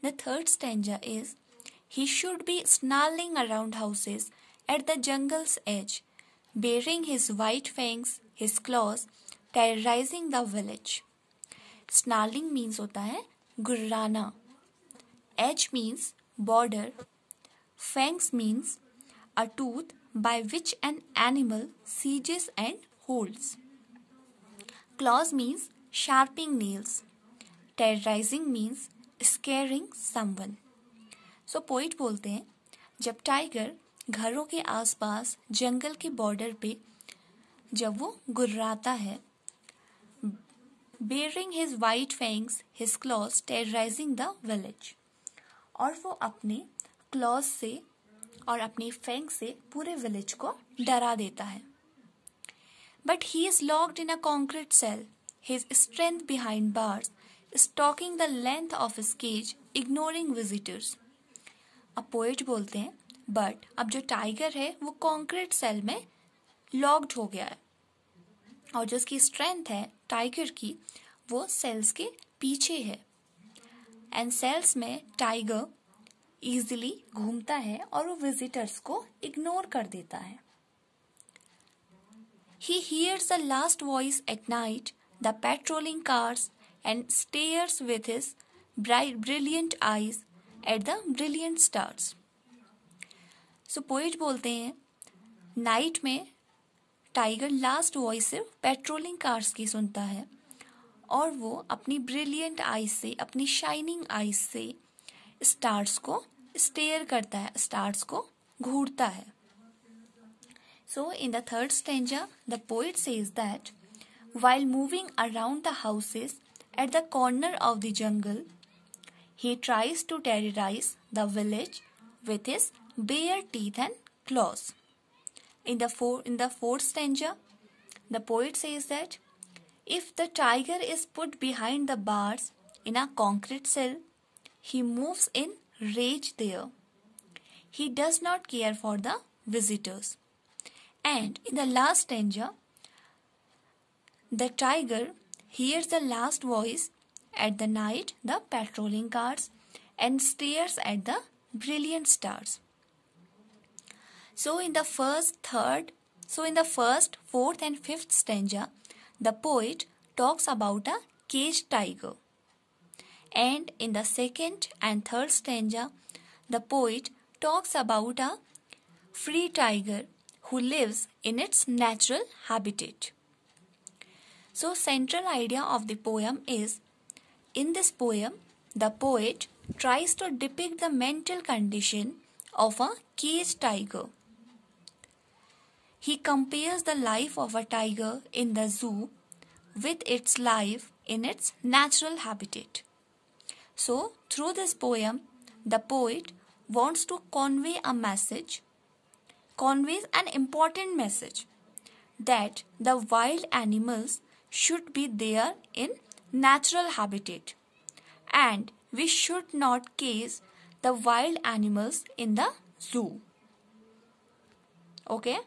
The third stanza is He should be snarling around houses at the jungle's edge, baring his white fangs, his claws, terrorizing the village. Snarling means होता है गुर्राना Edge means border. Fangs means a tooth by which an animal sieges and holds. Claws means sharpening nails. Terrorizing means scaring someone so poet बोलते हैं जब tiger घरों के आसपास जंगल के बॉर्डर पे जब वो गुर्राता है bearing his white fangs his claws terrorizing the village और वो अपने क्लॉज से और अपने फैंग से पूरे विलेज को डरा देता है but he is locked in a concrete cell his strength behind bars stalking the length of cage ignoring visitors अब पोएट बोलते हैं बट अब जो टाइगर है वो कॉन्क्रीट सेल में लॉक्ड हो गया है और जो उसकी स्ट्रेंथ है टाइगर की वो सेल्स के पीछे है एंड सेल्स में टाइगर इजिली घूमता है और वो विजिटर्स को इग्नोर कर देता है he hears the last voice at night the patrolling cars and stares with his bright, brilliant eyes at the brilliant stars. So so, poet बोलते हैं नाइट में टाइगर लास्ट वॉइस सिर्फ पेट्रोलिंग कार्स की सुनता है और वो अपनी ब्रिलियंट आईज से अपनी शाइनिंग आईज से स्टार्स को स्टेयर करता है स्टार्स को घूरता है so in the third stanza the poet says that while moving around the houses at the corner of the jungle, he tries to terrorize the village with his bare teeth and claws. In the, four, in the fourth stanza, the poet says that if the tiger is put behind the bars in a concrete cell, he moves in rage there. He does not care for the visitors. And in the last stanza, the tiger hears the last voice at the night the patrolling cars and stares at the brilliant stars so in the first third so in the first fourth and fifth stanza the poet talks about a caged tiger and in the second and third stanza the poet talks about a free tiger who lives in its natural habitat so central idea of the poem is in this poem the poet tries to depict the mental condition of a caged tiger. He compares the life of a tiger in the zoo with its life in its natural habitat. So, through this poem, the poet wants to convey a message, conveys an important message that the wild animals should be there in natural habitat and we should not cage the wild animals in the zoo okay